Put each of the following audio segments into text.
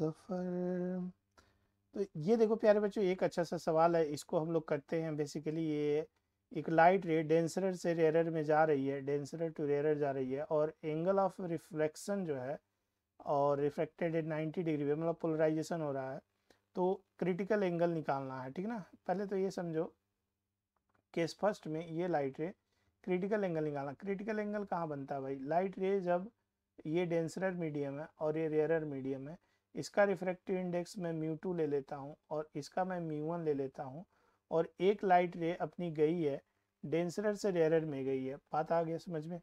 सफ़र तो ये देखो प्यारे बच्चों एक अच्छा सा सवाल है इसको हम लोग करते हैं बेसिकली ये एक लाइट रे डेंसर से रेरर में जा रही है डेंसर टू रेयर जा रही है और एंगल ऑफ रिफ्लेक्शन जो है और रिफ्लेक्टेड एट नाइन्टी डिग्री पे मतलब पोलराइजेशन हो रहा है तो क्रिटिकल एंगल निकालना है ठीक ना पहले तो ये समझो केस फर्स्ट में ये लाइट रे क्रिटिकल एंगल निकालना क्रिटिकल एंगल कहाँ बनता है भाई लाइट रे जब ये डेंसरर मीडियम है और ये रेयर मीडियम है इसका रिफ्रैक्टिव इंडेक्स मैं म्यू टू ले लेता हूँ और इसका मैं म्यू वन ले लेता हूँ और एक लाइट रे अपनी गई है डेंसरर से रेयरर में गई है बात आ गया समझ में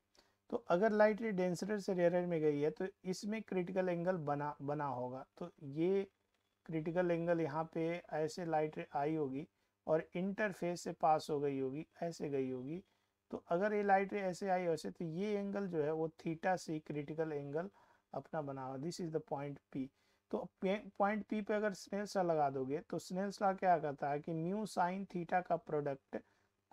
तो अगर लाइट रे डेंसरर से रेयरर में गई है तो इसमें क्रिटिकल एंगल बना बना होगा तो ये क्रिटिकल एंगल यहाँ पे ऐसे लाइट रे आई होगी और इंटरफेस से पास हो गई होगी ऐसे गई होगी तो अगर ये लाइट रे ऐसे आई वैसे तो ये एंगल जो है वो थीटा सी क्रिटिकल एंगल अपना बना हुआ this is the point P तो पॉइंट पी पे अगर स्नेल्स ला लगा दोगे तो स्नेल्स ला क्या कहता है कि म्यू साइन थीटा का प्रोडक्ट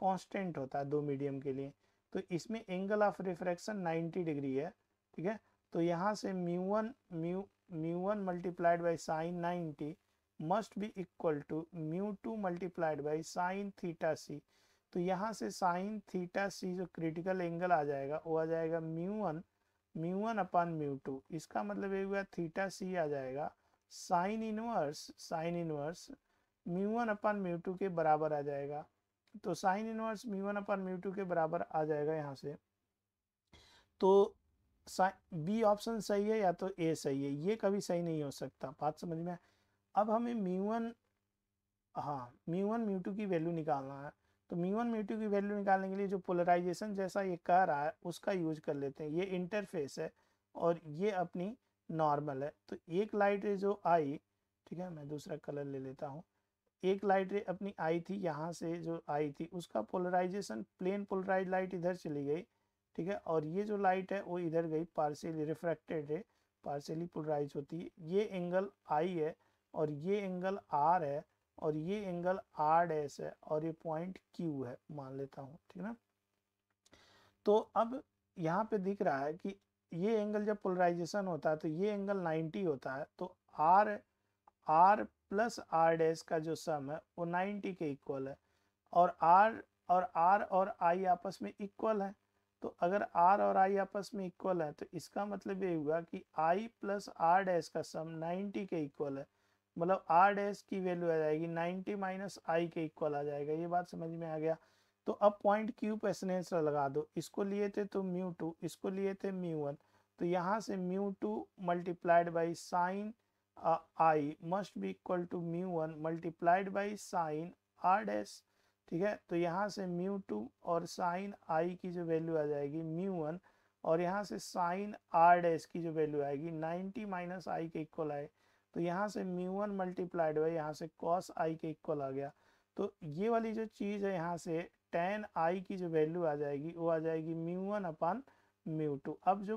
कांस्टेंट होता है दो मीडियम के लिए तो इसमें एंगल ऑफ रिफ्रैक्शन 90 डिग्री है ठीक है तो यहाँ से mu one mu mu one multiplied by sine ninety must be equal to mu two multiplied by sine theta C तो यहाँ से साइन थीटा सी जो क्रिटिकल एंगल आ जाएगा वो आ जाएगा mu one mu one upon mu two इसका मतलब ये हुआ थीटा सी आ जाएगा sine inverse sine inverse mu one upon mu two के बराबर आ जाएगा तो sine inverse mu one upon mu two के बराबर आ जाएगा यहाँ से तो बी ऑप्शन सही है या तो ए सही है ये कभी सही नहीं हो सकता बात समझ में अब हमें म्यू वन हाँ म्यू वन म्यू टू की वैल्यू निकालना है तो मी वन मी टू की वैल्यू निकालने के लिए जो पोलराइजेशन जैसा ये कह रहा है उसका यूज कर लेते हैं ये इंटरफेस है और ये अपनी नॉर्मल है तो एक लाइट रे जो आई ठीक है मैं दूसरा कलर ले लेता हूँ एक लाइट रे अपनी आई थी यहाँ से जो आई थी उसका पोलराइजेशन प्लेन पोलराइज लाइट इधर चली गई ठीक है और ये जो लाइट है वो इधर गई partially refracted ray partially polarise होती है ये एंगल आई है और ये एंगल आर है और ये एंगल आर डैस है और ये पॉइंट क्यू है मान लेता हूँ ठीक ना तो अब यहाँ पे दिख रहा है कि ये एंगल जब पोलराइजेशन होता है तो ये एंगल 90 होता है तो R R plus R dash का जो सम है वो 90 के इक्वल है और आर और आर और आई आपस में इक्वल है तो अगर आर और आई आपस में इक्वल है तो इसका मतलब ये हुआ कि आई प्लस आर डैस का सम 90 के इक्वल है मतलब आर डैश की वैल्यू आ जाएगी नाइन्टी माइनस आई के इक्वल आ जाएगा ये बात समझ में आ गया तो अब पॉइंट क्यू पे सिनेसर लगा दो इसको लिए थे तो म्यू टू इसको लिए थे म्यू वन तो यहाँ से mu two multiplied by sine I must be equal to mu one multiplied by sine R dash ठीक है तो यहाँ से म्यू टू और साइन आई की जो वैल्यू आ जाएगी म्यू वन और यहाँ से साइन आर डैश की जो वैल्यू आएगी नाइन्टी माइनस आई के इक्वल आएगी तो यहाँ से म्यू वन मल्टीप्लाइड बाई यहाँ से कॉस आई के इक्वल आ गया तो ये वाली जो चीज़ है यहाँ से टेन आई की जो वैल्यू आ जाएगी वो आ जाएगी mu one upon mu two अब जो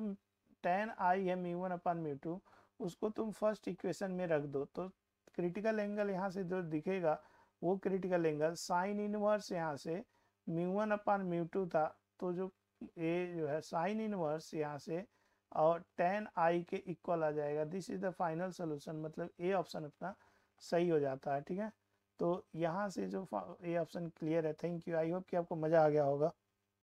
टेन आई है mu one upon mu two उसको तुम फर्स्ट इक्वेशन में रख दो तो क्रिटिकल एंगल यहाँ से जो दिखेगा वो क्रिटिकल एंगल साइन इनवर्स यहाँ से mu one upon mu two था तो जो ए जो है साइन इनवर्स यहाँ से और टेन आई के इक्वल आ जाएगा this is the final solution मतलब ए ऑप्शन अपना सही हो जाता है ठीक है तो यहाँ से जो ए ऑप्शन क्लियर है थैंक यू आई होप कि आपको मज़ा आ गया होगा